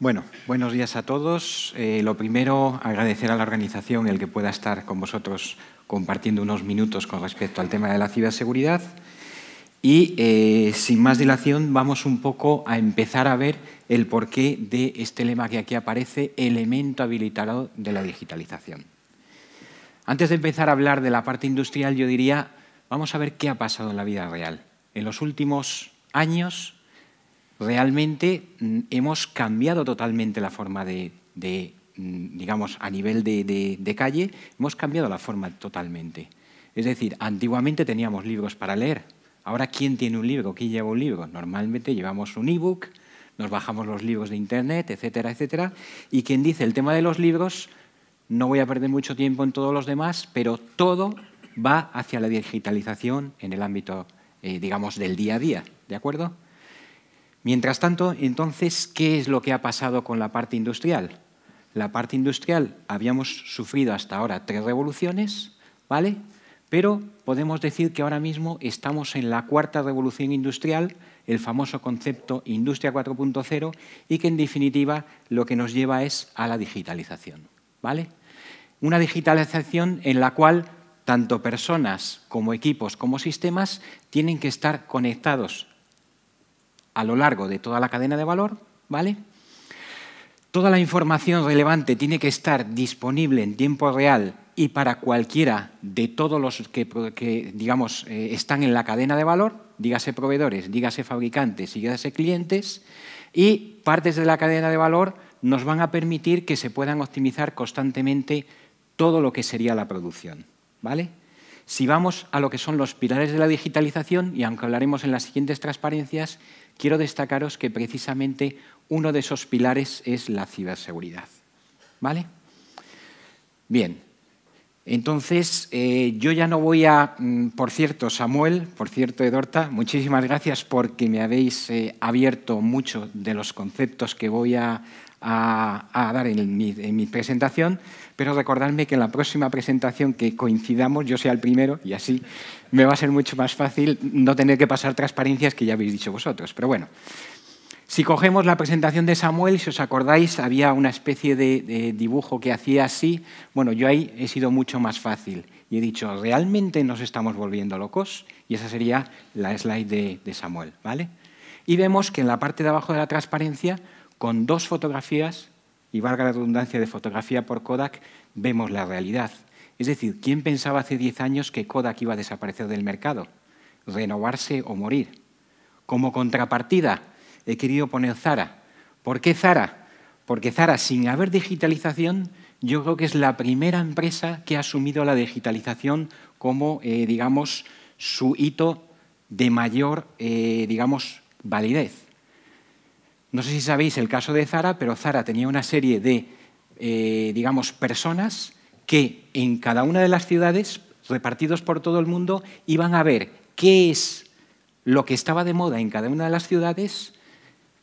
Bueno, buenos días a todos. Eh, lo primero, agradecer a la organización el que pueda estar con vosotros compartiendo unos minutos con respecto al tema de la ciberseguridad. Y eh, sin más dilación, vamos un poco a empezar a ver el porqué de este lema que aquí aparece, elemento habilitado de la digitalización. Antes de empezar a hablar de la parte industrial, yo diría, vamos a ver qué ha pasado en la vida real. En los últimos años, realmente mm, hemos cambiado totalmente la forma de, mm, digamos, a nivel de, calle, hemos cambiado la forma totalmente. Es decir, antiguamente teníamos libros para leer. Ahora, ¿quién tiene un libro? ¿Quién lleva un libro? Normalmente llevamos un ebook, nos bajamos los libros de Internet, etcétera, etcétera. Y quien dice el tema de los libros, no voy a perder mucho tiempo en todos los demás, pero todo va hacia la digitalización en el ámbito, eh, digamos, del día a día. ¿De acuerdo? Mientras tanto, entonces, ¿qué es lo que ha pasado con la parte industrial? La parte industrial habíamos sufrido hasta ahora tres revoluciones, ¿vale? Pero podemos decir que ahora mismo estamos en la cuarta revolución industrial, el famoso concepto Industria 4.0, y que en definitiva lo que nos lleva es a la digitalización, ¿vale? Una digitalización en la cual tanto personas como equipos como sistemas tienen que estar conectados a lo largo de toda la cadena de valor, ¿vale? Toda la información relevante tiene que estar disponible en tiempo real y para cualquiera de todos los que, digamos, eh, están en la cadena de valor, dígase proveedores, dígase fabricantes, dígase clientes, y partes de la cadena de valor nos van a permitir que se puedan optimizar constantemente todo lo que sería la producción. ¿vale? Si vamos a lo que son los pilares de la digitalización, y aunque hablaremos en las siguientes transparencias, quiero destacaros que precisamente uno de esos pilares es la ciberseguridad. ¿Vale? Bien, entonces, eh, yo ya no voy a, mm, por cierto, Samuel, por cierto, Edorta, muchísimas gracias porque me habéis eh, abierto mucho de los conceptos que voy a, a, dar en mi, presentación, pero recordarme que en la próxima presentación que coincidamos yo sea el primero y así me va a ser mucho más fácil no tener que pasar transparencias que ya habéis dicho vosotros. Pero bueno, si cogemos la presentación de Samuel, si os acordáis, había una especie de, dibujo que hacía así. Bueno, yo ahí he sido mucho más fácil y he dicho, ¿realmente nos estamos volviendo locos? Y esa sería la slide de, de Samuel, ¿vale? Y vemos que en la parte de abajo de la transparencia con dos fotografías, y valga la redundancia de fotografía por Kodak, vemos la realidad. Es decir, ¿quién pensaba hace 10 años que Kodak iba a desaparecer del mercado? Renovarse o morir. Como contrapartida, he querido poner Zara. ¿Por qué Zara? Porque Zara, sin haber digitalización, yo creo que es la primera empresa que ha asumido la digitalización como, eh, digamos, su hito de mayor, eh, digamos, validez. No sé si sabéis el caso de Zara, pero Zara tenía una serie de, eh, digamos, personas que en cada una de las ciudades, repartidos por todo el mundo, iban a ver qué es lo que estaba de moda en cada una de las ciudades,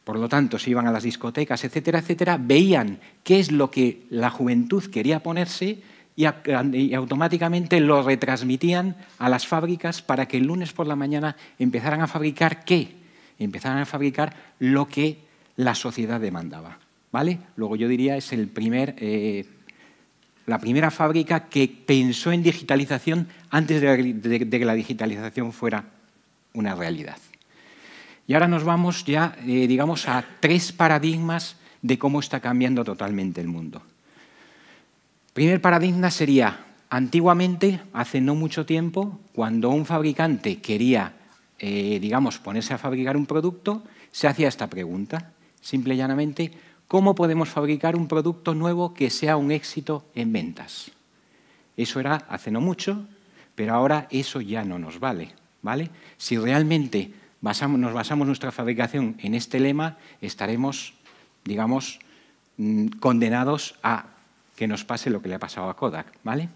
por lo tanto, se iban a las discotecas, etcétera, etcétera, veían qué es lo que la juventud quería ponerse y, y, automáticamente lo retransmitían a las fábricas para que el lunes por la mañana empezaran a fabricar qué, empezaran a fabricar lo que la sociedad demandaba. ¿vale? Luego yo diría es el eh, la primera fábrica que pensó en digitalización antes de, que la digitalización fuera una realidad. Y ahora nos vamos ya, eh, digamos, a tres paradigmas de cómo está cambiando totalmente el mundo. Primer paradigma sería, antiguamente, hace no mucho tiempo, cuando un fabricante quería, eh, digamos, ponerse a fabricar un producto, se hacía esta pregunta simple y llanamente, cómo podemos fabricar un producto nuevo que sea un éxito en ventas. Eso era hace no mucho, pero ahora eso ya no nos vale. ¿vale? Si realmente nos basamos nuestra fabricación en este lema, estaremos, digamos, mm, condenados a que nos pase lo que le ha pasado a Kodak. ¿vale?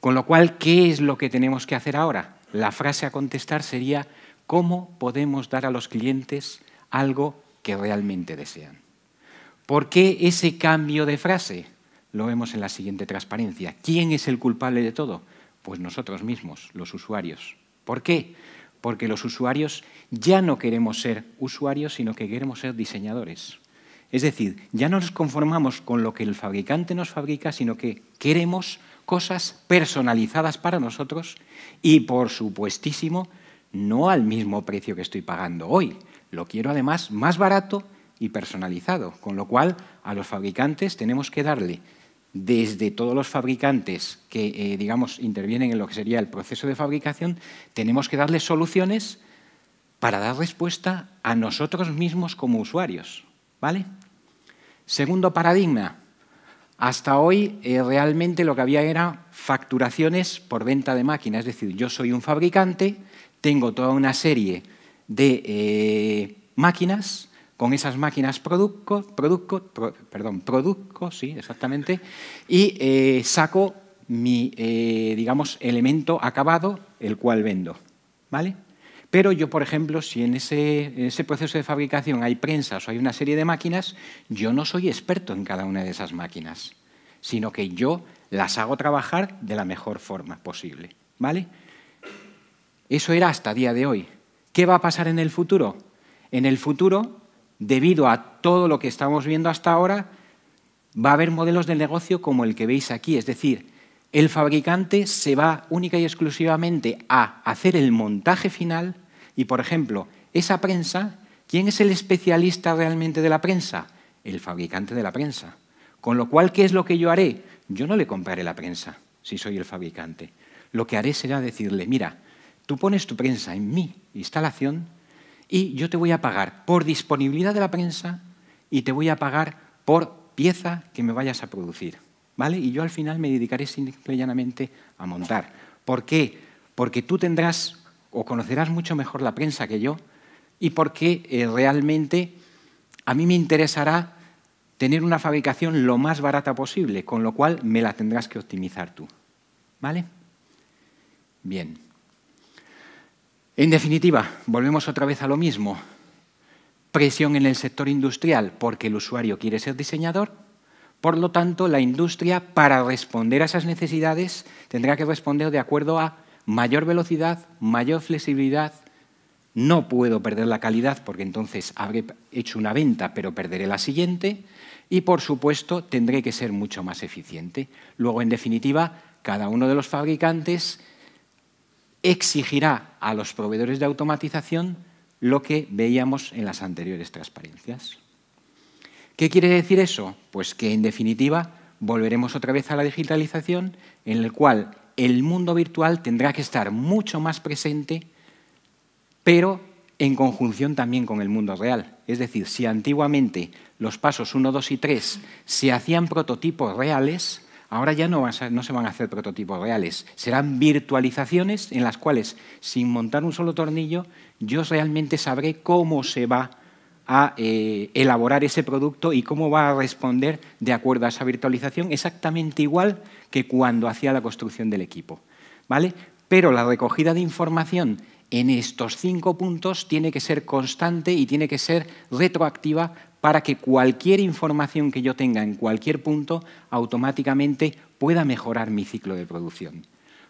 Con lo cual, ¿qué es lo que tenemos que hacer ahora? La frase a contestar sería, ¿cómo podemos dar a los clientes algo que realmente desean. ¿Por qué ese cambio de frase? Lo vemos en la siguiente transparencia. ¿Quién es el culpable de todo? Pues nosotros mismos, los usuarios. ¿Por qué? Porque los usuarios ya no queremos ser usuarios, sino que queremos ser diseñadores. Es decir, ya no nos conformamos con lo que el fabricante nos fabrica, sino que queremos cosas personalizadas para nosotros y, por supuestísimo, no al mismo precio que estoy pagando hoy, lo quiero además más barato y personalizado, con lo cual a los fabricantes tenemos que darle desde todos los fabricantes que, eh, digamos, intervienen en lo que sería el proceso de fabricación, tenemos que darle soluciones para dar respuesta a nosotros mismos como usuarios, ¿vale? Segundo paradigma, hasta hoy eh, realmente lo que había era facturaciones por venta de máquinas, es decir, yo soy un fabricante, tengo toda una serie de eh, máquinas, con esas máquinas produzco, perdón, produzco, sí, exactamente, y eh, saco mi, eh, digamos, elemento acabado, el cual vendo, ¿vale? Pero yo, por ejemplo, si en ese, ese, proceso de fabricación hay prensas o hay una serie de máquinas, yo no soy experto en cada una de esas máquinas, sino que yo las hago trabajar de la mejor forma posible. ¿vale? Eso era hasta día de hoy. ¿Qué va a pasar en el futuro? En el futuro, debido a todo lo que estamos viendo hasta ahora, va a haber modelos de negocio como el que veis aquí, es decir, el fabricante se va única y exclusivamente a hacer el montaje final y, por ejemplo, esa prensa, ¿quién es el especialista realmente de la prensa? El fabricante de la prensa. Con lo cual, ¿qué es lo que yo haré? Yo no le compraré la prensa si soy el fabricante. Lo que haré será decirle, mira, Tú pones tu prensa en mi instalación y yo te voy a pagar por disponibilidad de la prensa y te voy a pagar por pieza que me vayas a producir. ¿Vale? Y yo al final me dedicaré simplemente a montar. ¿Por qué? Porque tú tendrás o conocerás mucho mejor la prensa que yo y porque eh, realmente a mí me interesará tener una fabricación lo más barata posible, con lo cual me la tendrás que optimizar tú. ¿Vale? Bien. En definitiva, volvemos otra vez a lo mismo. Presión en el sector industrial porque el usuario quiere ser diseñador. Por lo tanto, la industria, para responder a esas necesidades, tendrá que responder de acuerdo a mayor velocidad, mayor flexibilidad. No puedo perder la calidad porque entonces habré hecho una venta, pero perderé la siguiente. Y, por supuesto, tendré que ser mucho más eficiente. Luego, en definitiva, cada uno de los fabricantes exigirá a los proveedores de automatización lo que veíamos en las anteriores transparencias. ¿Qué quiere decir eso? Pues que en definitiva volveremos otra vez a la digitalización en el cual el mundo virtual tendrá que estar mucho más presente, pero en conjunción también con el mundo real. Es decir, si antiguamente los pasos 1, 2 y 3 se hacían prototipos reales, Ahora ya no, se van a hacer prototipos reales, serán virtualizaciones en las cuales, sin montar un solo tornillo, yo realmente sabré cómo se va a eh, elaborar ese producto y cómo va a responder de acuerdo a esa virtualización, exactamente igual que cuando hacía la construcción del equipo. ¿vale? Pero la recogida de información en estos cinco puntos tiene que ser constante y tiene que ser retroactiva para que cualquier información que yo tenga en cualquier punto automáticamente pueda mejorar mi ciclo de producción.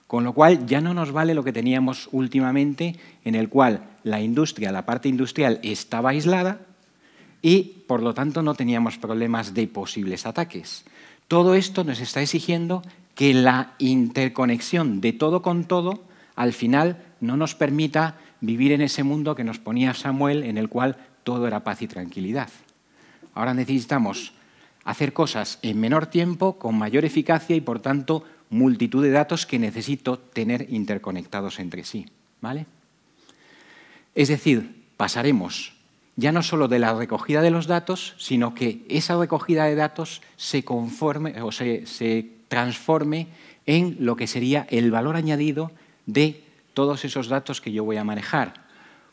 Con lo cual ya no nos vale lo que teníamos últimamente, en el cual la industria, la parte industrial, estaba aislada y por lo tanto no teníamos problemas de posibles ataques. Todo esto nos está exigiendo que la interconexión de todo con todo al final no nos permita vivir en ese mundo que nos ponía Samuel, en el cual todo era paz y tranquilidad. Ahora necesitamos hacer cosas en menor tiempo, con mayor eficacia y, por tanto, multitud de datos que necesito tener interconectados entre sí. ¿vale? Es decir, pasaremos ya no solo de la recogida de los datos, sino que esa recogida de datos se, conforme, o se transforme en lo que sería el valor añadido de todos esos datos que yo voy a manejar.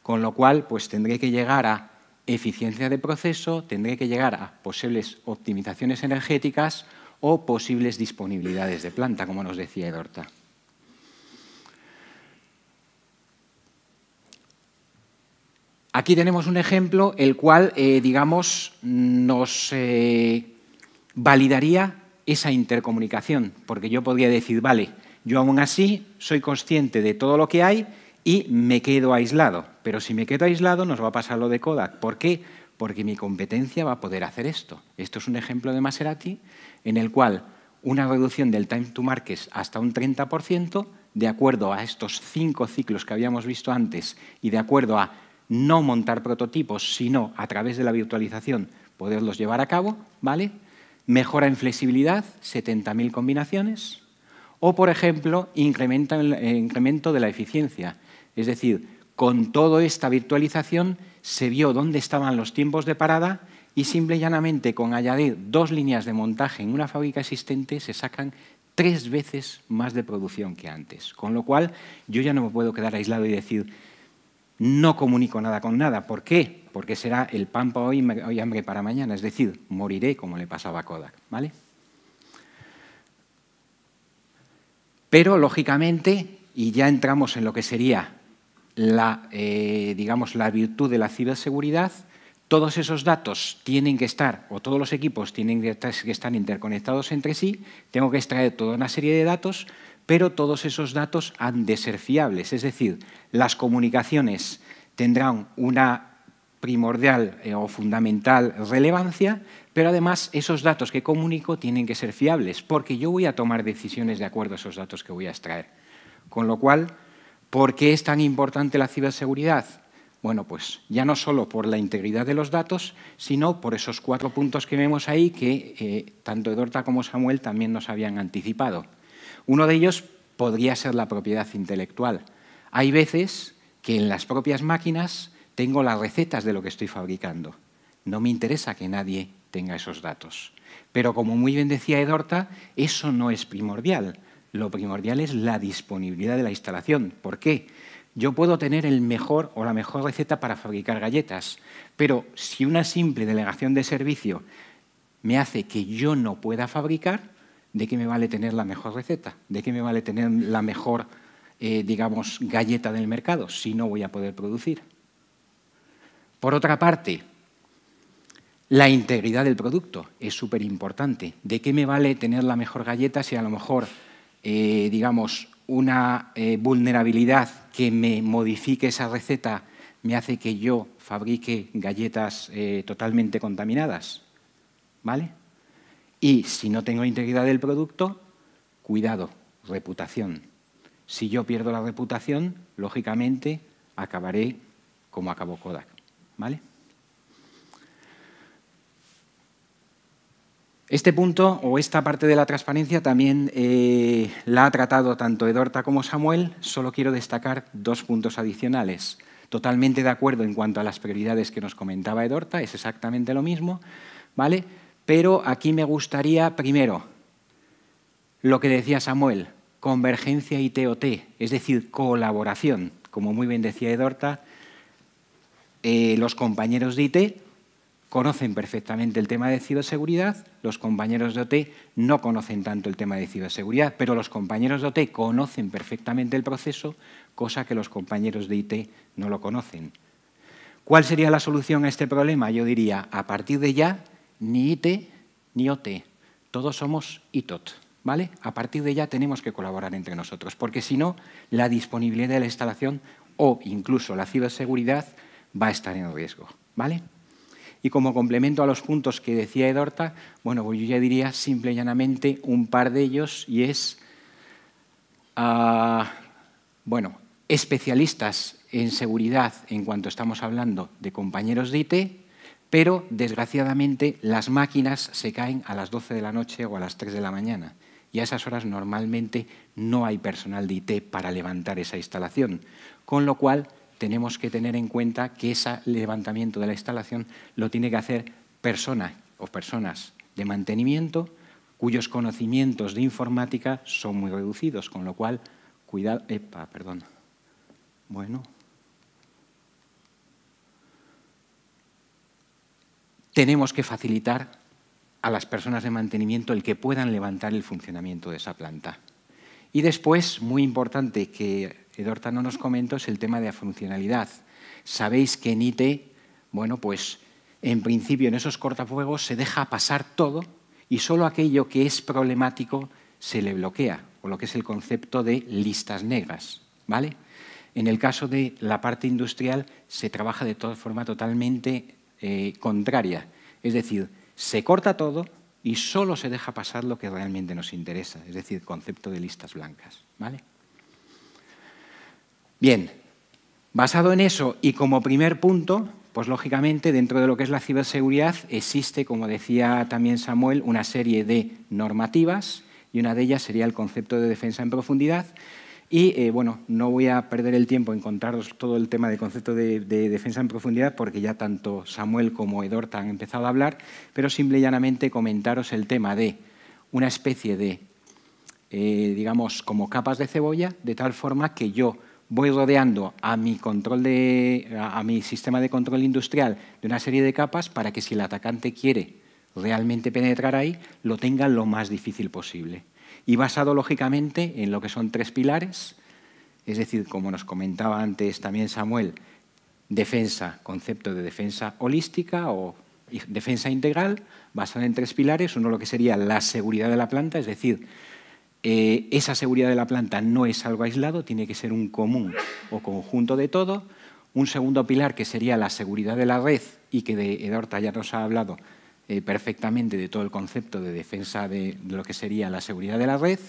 Con lo cual, pues tendré que llegar a eficiencia de proceso, tendré que llegar a posibles optimizaciones energéticas o posibles disponibilidades de planta, como nos decía Edorta. Aquí tenemos un ejemplo el cual, eh, digamos, nos eh, validaría esa intercomunicación, porque yo podría decir, vale, yo aún así soy consciente de todo lo que hay y me quedo aislado. Pero si me quedo aislado nos va a pasar lo de Kodak. ¿Por qué? Porque mi competencia va a poder hacer esto. Esto es un ejemplo de Maserati en el cual una reducción del time to market hasta un 30%, de acuerdo a estos cinco ciclos que habíamos visto antes y de acuerdo a no montar prototipos, sino a través de la virtualización poderlos llevar a cabo, ¿vale? Mejora en flexibilidad, 70.000 combinaciones. O, por ejemplo, eh, incremento de la eficiencia, es decir, con toda esta virtualización se vio dónde estaban los tiempos de parada y simple y llanamente con añadir dos líneas de montaje en una fábrica existente se sacan tres veces más de producción que antes. Con lo cual yo ya no me puedo quedar aislado y decir no comunico nada con nada. ¿Por qué? Porque será el pan para hoy y hambre para mañana. Es decir, moriré como le pasaba a Kodak. ¿vale? Pero, lógicamente, y ya entramos en lo que sería la, eh, digamos, la virtud de la ciberseguridad, todos esos datos tienen que estar, o todos los equipos tienen que estar interconectados entre sí, tengo que extraer toda una serie de datos, pero todos esos datos han de ser fiables. Es decir, las comunicaciones tendrán una primordial eh, o fundamental relevancia, pero además esos datos que comunico tienen que ser fiables, porque yo voy a tomar decisiones de acuerdo a esos datos que voy a extraer. Con lo cual, ¿Por qué es tan importante la ciberseguridad? Bueno, pues ya no solo por la integridad de los datos, sino por esos cuatro puntos que vemos ahí que eh, tanto Edorta como Samuel también nos habían anticipado. Uno de ellos podría ser la propiedad intelectual. Hay veces que en las propias máquinas tengo las recetas de lo que estoy fabricando. No me interesa que nadie tenga esos datos. Pero como muy bien decía Edorta, eso no es primordial lo primordial es la disponibilidad de la instalación. ¿Por qué? Yo puedo tener el mejor o la mejor receta para fabricar galletas, pero si una simple delegación de servicio me hace que yo no pueda fabricar, ¿de qué me vale tener la mejor receta? ¿De qué me vale tener la mejor, eh, digamos, galleta del mercado si no voy a poder producir? Por otra parte, la integridad del producto es súper importante. ¿De qué me vale tener la mejor galleta si a lo mejor eh, digamos, una eh, vulnerabilidad que me modifique esa receta me hace que yo fabrique galletas eh, totalmente contaminadas. ¿Vale? Y si no tengo integridad del producto, cuidado, reputación. Si yo pierdo la reputación, lógicamente acabaré como acabó Kodak. ¿Vale? Este punto o esta parte de la transparencia también eh, la ha tratado tanto Edorta como Samuel, solo quiero destacar dos puntos adicionales. Totalmente de acuerdo en cuanto a las prioridades que nos comentaba Edorta, es exactamente lo mismo, ¿vale? Pero aquí me gustaría, primero, lo que decía Samuel, convergencia y es decir, colaboración. Como muy bien decía Edorta, eh, los compañeros de IT conocen perfectamente el tema de ciberseguridad, los compañeros de OT no conocen tanto el tema de ciberseguridad, pero los compañeros de OT conocen perfectamente el proceso, cosa que los compañeros de IT no lo conocen. ¿Cuál sería la solución a este problema? Yo diría, a partir de ya, ni IT ni OT, todos somos ITOT. ¿Vale? A partir de ya tenemos que colaborar entre nosotros, porque si no, la disponibilidad de la instalación o incluso la ciberseguridad va a estar en riesgo. ¿Vale? Y como complemento a los puntos que decía Edorta, bueno, pues yo ya diría simple y llanamente un par de ellos y es, ah, bueno, especialistas en seguridad en cuanto estamos hablando de compañeros de IT, pero desgraciadamente las máquinas se caen a las 12 de la noche o a las 3 de la mañana y a esas horas normalmente no hay personal de IT para levantar esa instalación, con lo cual tenemos que tener en cuenta que ese levantamiento de la instalación lo tiene que hacer personas o personas de mantenimiento cuyos conocimientos de informática son muy reducidos, con lo cual, cuidado, epa, perdón. Bueno. Tenemos que facilitar a las personas de mantenimiento el que puedan levantar el funcionamiento de esa planta. Y después, muy importante, que Edorta no nos comento es el tema de la funcionalidad. Sabéis que en IT, bueno, pues en principio en esos cortafuegos se deja pasar todo y solo aquello que es problemático se le bloquea, o lo que es el concepto de listas negras, ¿vale? En el caso de la parte industrial se trabaja de toda forma totalmente eh, contraria, es decir, se corta todo y solo se deja pasar lo que realmente nos interesa, es decir, concepto de listas blancas, ¿vale? Bien, basado en eso y como primer punto, pues lógicamente dentro de lo que es la ciberseguridad existe, como decía también Samuel, una serie de normativas y una de ellas sería el concepto de defensa en profundidad. Y eh, bueno, no voy a perder el tiempo en contaros todo el tema del concepto de, defensa en profundidad porque ya tanto Samuel como Edorta han empezado a hablar, pero simple y llanamente comentaros el tema de una especie de, eh, digamos, como capas de cebolla, de tal forma que yo voy rodeando a mi, sistema de control industrial de una serie de capas para que si el atacante quiere realmente penetrar ahí, lo tenga lo más difícil posible. Y basado lógicamente en lo que son tres pilares, es decir, como nos comentaba antes también Samuel, defensa, concepto de defensa holística o defensa integral, basado en tres pilares. Uno lo que sería la seguridad de la planta, es decir, eh, esa seguridad de la planta no es algo aislado, tiene que ser un común o conjunto de todo. Un segundo pilar que sería la seguridad de la red y que Edorta ya nos ha hablado eh, perfectamente de todo el concepto de defensa de, lo que sería la seguridad de la red.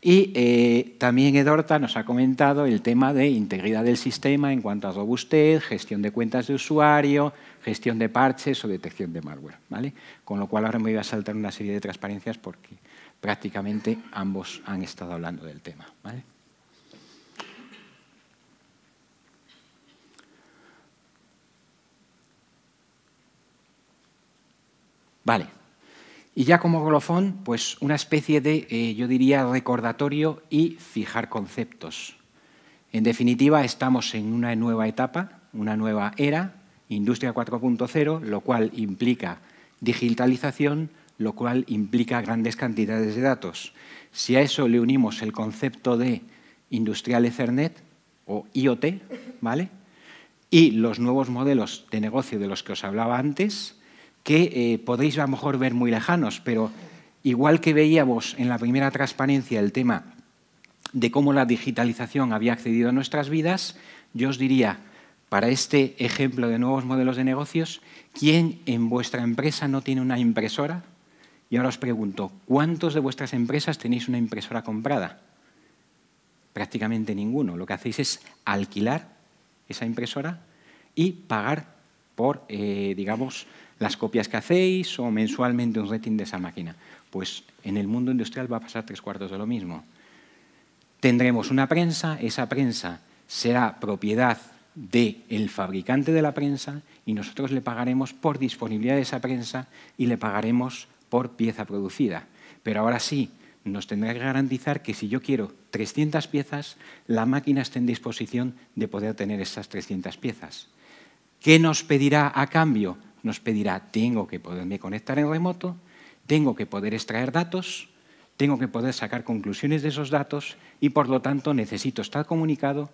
Y eh, también Edorta nos ha comentado el tema de integridad del sistema en cuanto a robustez, gestión de cuentas de usuario, gestión de parches o detección de malware. ¿vale? Con lo cual ahora me voy a saltar una serie de transparencias porque prácticamente ambos han estado hablando del tema. ¿vale? Vale. Y ya como glofón, pues una especie de, eh, yo diría, recordatorio y fijar conceptos. En definitiva, estamos en una nueva etapa, una nueva era, Industria 4.0, lo cual implica digitalización, lo cual implica grandes cantidades de datos. Si a eso le unimos el concepto de industrial Ethernet o IoT, ¿vale? Y los nuevos modelos de negocio de los que os hablaba antes, que podréis eh, podéis a lo mejor ver muy lejanos, pero igual que veíamos en la primera transparencia el tema de cómo la digitalización había accedido a nuestras vidas, yo os diría, para este ejemplo de nuevos modelos de negocios, ¿quién en vuestra empresa no tiene una impresora y ahora os pregunto, ¿cuántos de vuestras empresas tenéis una impresora comprada? Prácticamente ninguno. Lo que hacéis es alquilar esa impresora y pagar por, eh, digamos, las copias que hacéis o mensualmente un rating de esa máquina. Pues en el mundo industrial va a pasar tres cuartos de lo mismo. Tendremos una prensa, esa prensa será propiedad del el fabricante de la prensa y nosotros le pagaremos por disponibilidad de esa prensa y le pagaremos por pieza producida. Pero ahora sí, nos tendrá que garantizar que si yo quiero 300 piezas, la máquina esté en disposición de poder tener esas 300 piezas. ¿Qué nos pedirá a cambio? Nos pedirá, tengo que poderme conectar en remoto, tengo que poder extraer datos, tengo que poder sacar conclusiones de esos datos y por lo tanto necesito estar comunicado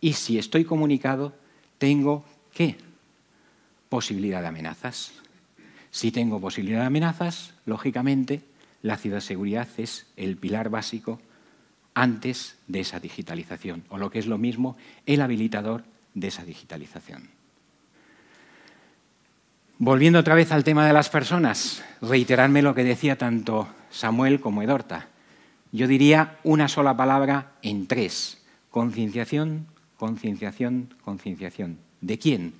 y si estoy comunicado, tengo qué? posibilidad de amenazas. Si tengo posibilidad de amenazas, lógicamente la ciberseguridad es el pilar básico antes de esa digitalización, o lo que es lo mismo, el habilitador de esa digitalización. Volviendo otra vez al tema de las personas, reiterarme lo que decía tanto Samuel como Edorta. Yo diría una sola palabra en tres. Concienciación, concienciación, concienciación. ¿De quién?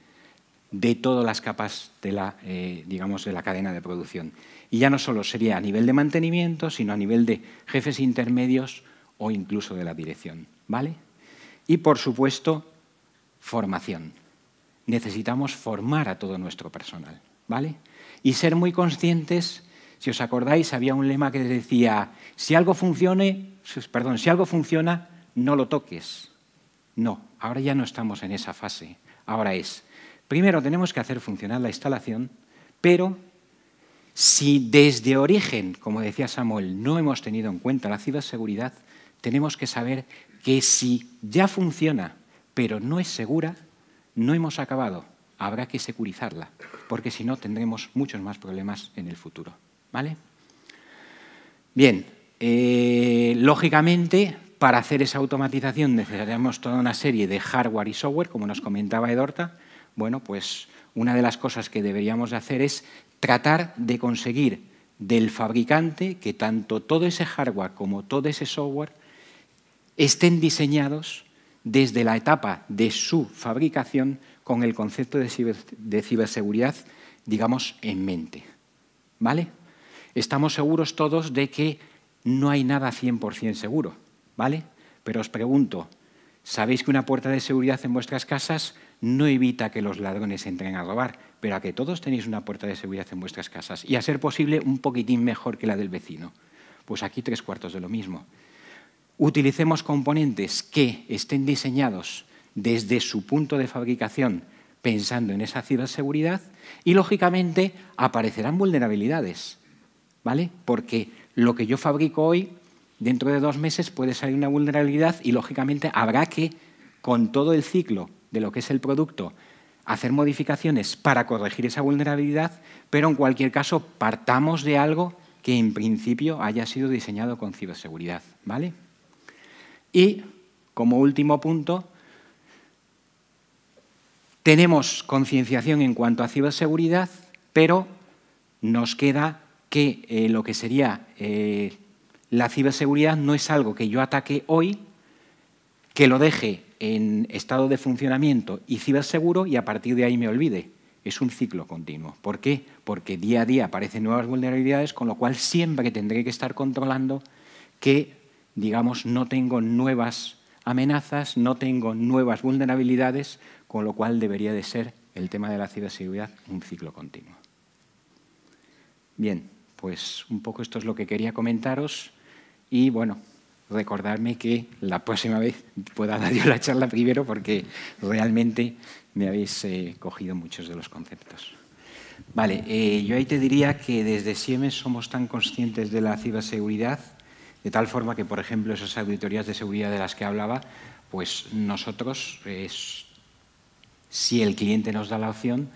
de todas las capas eh, de la, cadena de producción. Y ya no solo sería a nivel de mantenimiento, sino a nivel de jefes intermedios o incluso de la dirección. ¿vale? Y por supuesto, formación. Necesitamos formar a todo nuestro personal. ¿vale? Y ser muy conscientes, si os acordáis, había un lema que decía, si algo, perdón, si algo funciona, no lo toques. No, ahora ya no estamos en esa fase. Ahora es, Primero tenemos que hacer funcionar la instalación, pero si desde origen, como decía Samuel, no hemos tenido en cuenta la ciberseguridad, tenemos que saber que si ya funciona, pero no es segura, no hemos acabado. Habrá que securizarla, porque si no tendremos muchos más problemas en el futuro. ¿Vale? Bien, eh, lógicamente, para hacer esa automatización necesitaremos toda una serie de hardware y software, como nos comentaba Edorta, bueno, pues una de las cosas que deberíamos hacer es tratar de conseguir del fabricante que tanto todo ese hardware como todo ese software estén diseñados desde la etapa de su fabricación con el concepto de, ciberseguridad, digamos, en mente. ¿Vale? Estamos seguros todos de que no hay nada 100% seguro, ¿vale? Pero os pregunto, ¿sabéis que una puerta de seguridad en vuestras casas no evita que los ladrones entren a robar, pero a que todos tenéis una puerta de seguridad en vuestras casas y a ser posible un poquitín mejor que la del vecino. Pues aquí tres cuartos de lo mismo. Utilicemos componentes que estén diseñados desde su punto de fabricación pensando en esa ciberseguridad y lógicamente aparecerán vulnerabilidades, ¿vale? Porque lo que yo fabrico hoy, dentro de dos meses puede salir una vulnerabilidad y lógicamente habrá que, con todo el ciclo de lo que es el producto, hacer modificaciones para corregir esa vulnerabilidad, pero en cualquier caso partamos de algo que en principio haya sido diseñado con ciberseguridad. ¿vale? Y como último punto, tenemos concienciación en cuanto a ciberseguridad, pero nos queda que eh, lo que sería eh, la ciberseguridad no es algo que yo ataque hoy, que lo deje en estado de funcionamiento y ciberseguro y a partir de ahí me olvide. Es un ciclo continuo. ¿Por qué? Porque día a día aparecen nuevas vulnerabilidades, con lo cual siempre tendré que estar controlando que, digamos, no tengo nuevas amenazas, no tengo nuevas vulnerabilidades, con lo cual debería de ser el tema de la ciberseguridad un ciclo continuo. Bien, pues un poco esto es lo que quería comentaros y bueno, recordarme que la próxima vez pueda dar yo la charla primero porque realmente me habéis eh, cogido muchos de los conceptos. Vale, eh, yo ahí te diría que desde Siemens somos tan conscientes de la ciberseguridad, de tal forma que, por ejemplo, esas auditorías de seguridad de las que hablaba, pues nosotros, si el cliente nos da la opción,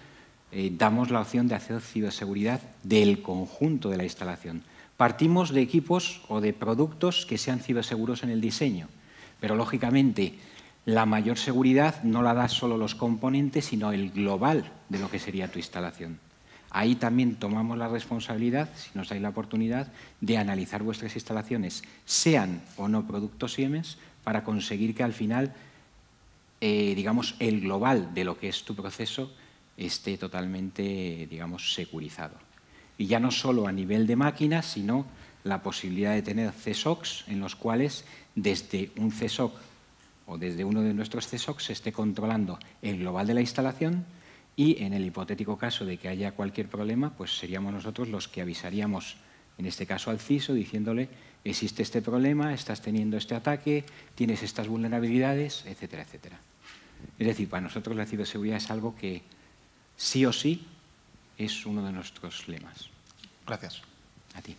eh, damos la opción de hacer ciberseguridad del conjunto de la instalación Partimos de equipos o de productos que sean ciberseguros en el diseño, pero lógicamente la mayor seguridad no la da solo los componentes, sino el global de lo que sería tu instalación. Ahí también tomamos la responsabilidad, si nos dais la oportunidad, de analizar vuestras instalaciones, sean o no productos Siemens, para conseguir que al final, eh, digamos, el global de lo que es tu proceso esté totalmente, digamos, securizado y ya no solo a nivel de máquina, sino la posibilidad de tener CSOCs en los cuales desde un CSOC o desde uno de nuestros CSOCs se esté controlando el global de la instalación y en el hipotético caso de que haya cualquier problema, pues seríamos nosotros los que avisaríamos, en este caso al CISO, diciéndole existe este problema, estás teniendo este ataque, tienes estas vulnerabilidades, etcétera, etcétera. Es decir, para nosotros la ciberseguridad es algo que sí o sí es uno de nuestros lemas. Gracias. A ti.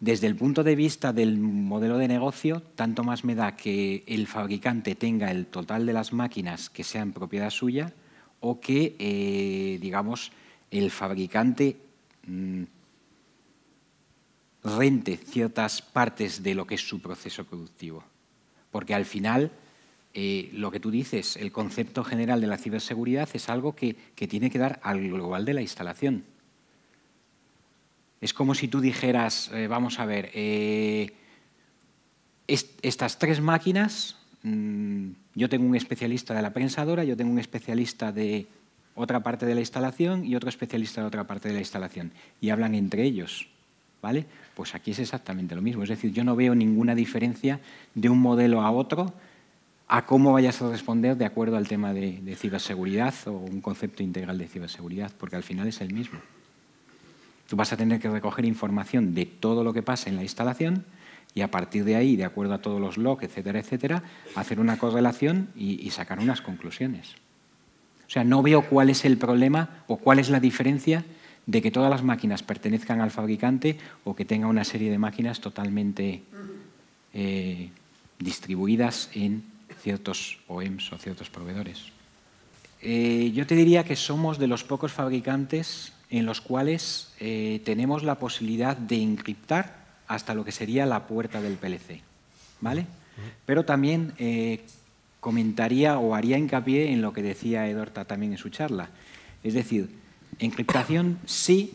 Desde el punto de vista del modelo de negocio, tanto más me da que el fabricante tenga el total de las máquinas que sean propiedad suya o que, eh, digamos, el fabricante mm, rente ciertas partes de lo que es su proceso productivo. Porque al final, eh, lo que tú dices, el concepto general de la ciberseguridad es algo que, que tiene que dar al global de la instalación. Es como si tú dijeras, eh, vamos a ver, eh, estas tres máquinas, mm, yo tengo un especialista de la prensadora, yo tengo un especialista de otra parte de la instalación y otro especialista de otra parte de la instalación, y hablan entre ellos. ¿Vale? Pues aquí es exactamente lo mismo. Es decir, yo no veo ninguna diferencia de un modelo a otro a cómo vayas a responder de acuerdo al tema de ciberseguridad o un concepto integral de ciberseguridad, porque al final es el mismo. Tú vas a tener que recoger información de todo lo que pasa en la instalación y a partir de ahí, de acuerdo a todos los logs, etcétera, etcétera, hacer una correlación y, sacar unas conclusiones. O sea, no veo cuál es el problema o cuál es la diferencia de que todas las máquinas pertenezcan al fabricante o que tenga una serie de máquinas totalmente eh, distribuidas en ciertos OEMs o ciertos proveedores. Eh, yo te diría que somos de los pocos fabricantes en los cuales eh, tenemos la posibilidad de encriptar hasta lo que sería la puerta del PLC. ¿vale? Pero también eh, comentaría o haría hincapié en lo que decía Edorta también en su charla. Es decir, encriptación sí,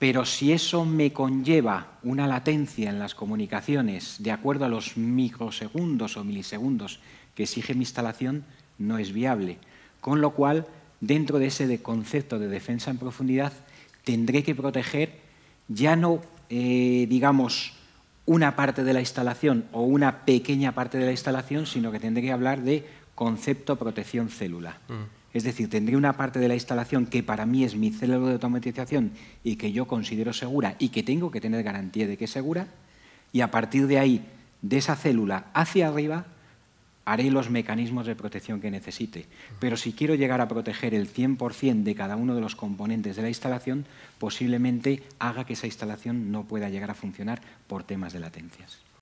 pero si eso me conlleva una latencia en las comunicaciones de acuerdo a los microsegundos o milisegundos que exige mi instalación, no es viable. Con lo cual, dentro de ese concepto de defensa en profundidad, tendré que proteger ya no, eh, digamos, una parte de la instalación o una pequeña parte de la instalación, sino que tendré que hablar de concepto protección célula. Mm. Es decir, tendré una parte de la instalación que para mí es mi célula de automatización y que yo considero segura y que tengo que tener garantía de que es segura, y a partir de ahí, de esa célula hacia arriba, haré los mecanismos de protección que necesite. Pero si quiero llegar a proteger el 100% de cada uno de los componentes de la instalación, posiblemente haga que esa instalación no pueda llegar a funcionar por temas de latencias.